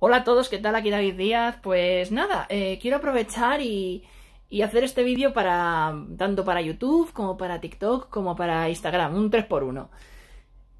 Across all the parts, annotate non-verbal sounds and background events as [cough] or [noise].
Hola a todos, ¿qué tal? Aquí David Díaz. Pues nada, eh, quiero aprovechar y, hacer este vídeo para tanto para YouTube como para TikTok como para Instagram, un 3x1.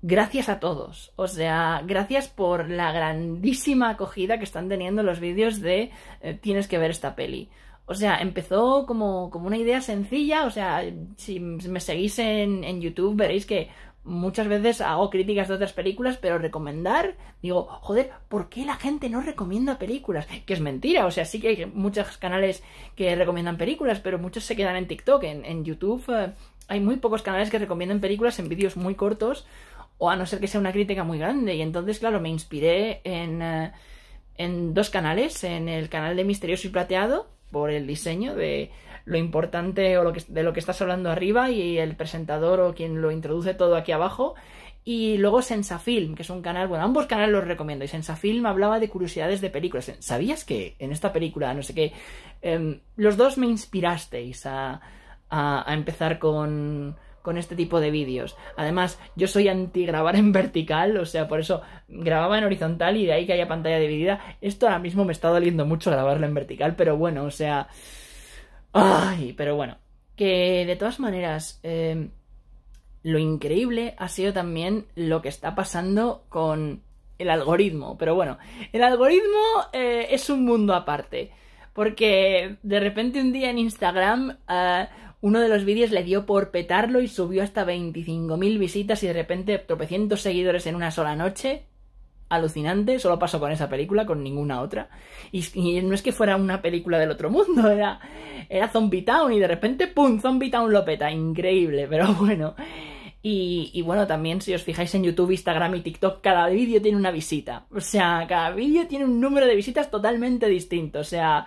Gracias a todos, o sea, gracias por la grandísima acogida que están teniendo los vídeos de eh, tienes que ver esta peli. O sea, empezó como, como una idea sencilla, o sea, si me seguís en YouTube veréis que muchas veces hago críticas de otras películas, pero recomendar, digo, joder, ¿por qué la gente no recomienda películas? Que es mentira, o sea, sí que hay muchos canales que recomiendan películas, pero muchos se quedan en TikTok, en, YouTube. Eh, hay muy pocos canales que recomiendan películas en vídeos muy cortos, o a no ser que sea una crítica muy grande. Y entonces, claro, me inspiré en eh, dos canales, en el canal de Misterioso y Plateado, por el diseño de lo importante o lo que, de lo que estás hablando arriba y el presentador o quien lo introduce todo aquí abajo. Y luego Sensafilm, que es un canal, bueno, ambos canales los recomiendo. Y Sensafilm hablaba de curiosidades de películas. ¿Sabías que en esta película, no sé qué, em, los dos me inspirasteis a, a empezar con, con este tipo de vídeos. Además, yo soy anti grabar en vertical, o sea, por eso grababa en horizontal y de ahí que haya pantalla dividida. Esto ahora mismo me está doliendo mucho grabarlo en vertical, pero bueno, o sea... Ay, pero bueno. Que de todas maneras... Em, lo increíble ha sido también lo que está pasando con el algoritmo. Pero bueno, el algoritmo eh, es un mundo aparte. Porque de repente un día en Instagram eh, uno de los vídeos le dio por petarlo y subió hasta 25.000 visitas y de repente tropecientos seguidores en una sola noche. Alucinante, solo pasó con esa película, con ninguna otra. Y, no es que fuera una película del otro mundo, [laughs] era, era Zombie Town y de repente ¡pum! Zombie Town lo peta, increíble, pero [laughs] bueno. Y, y, bueno, también si os fijáis en YouTube, Instagram y TikTok, cada vídeo tiene una visita. O sea, cada vídeo tiene un número de visitas totalmente distinto. O sea,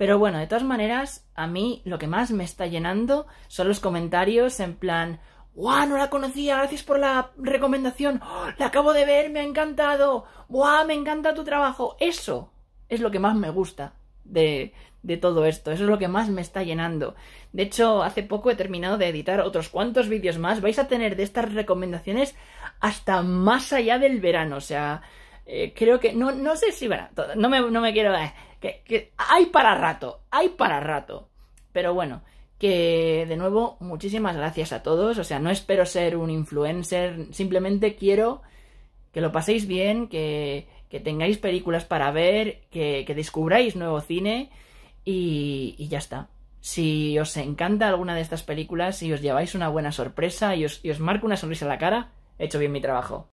pero bueno, de todas maneras, a mí lo que más me está llenando son los comentarios en plan, ¡Guau! No la conocía, gracias por la recomendación. ¡Oh, la acabo de ver, me ha encantado. ¡Guau! Me encanta tu trabajo. Eso es lo que más me gusta de, todo esto. Eso es lo que más me está llenando. De hecho, hace poco he terminado de editar otros cuantos vídeos más. Vais a tener de estas recomendaciones hasta más allá del verano. O sea, eh, creo que. No, no sé si va No me, no me quiero. Eh, que, hay para rato, hay para rato. Pero bueno, que de nuevo muchísimas gracias a todos. O sea, no espero ser un influencer, simplemente quiero que lo paséis bien, que, tengáis películas para ver, que, descubráis nuevo cine y, y, ya está. Si os encanta alguna de estas películas y si os lleváis una buena sorpresa y os, y os marco una sonrisa en la cara, he hecho bien mi trabajo.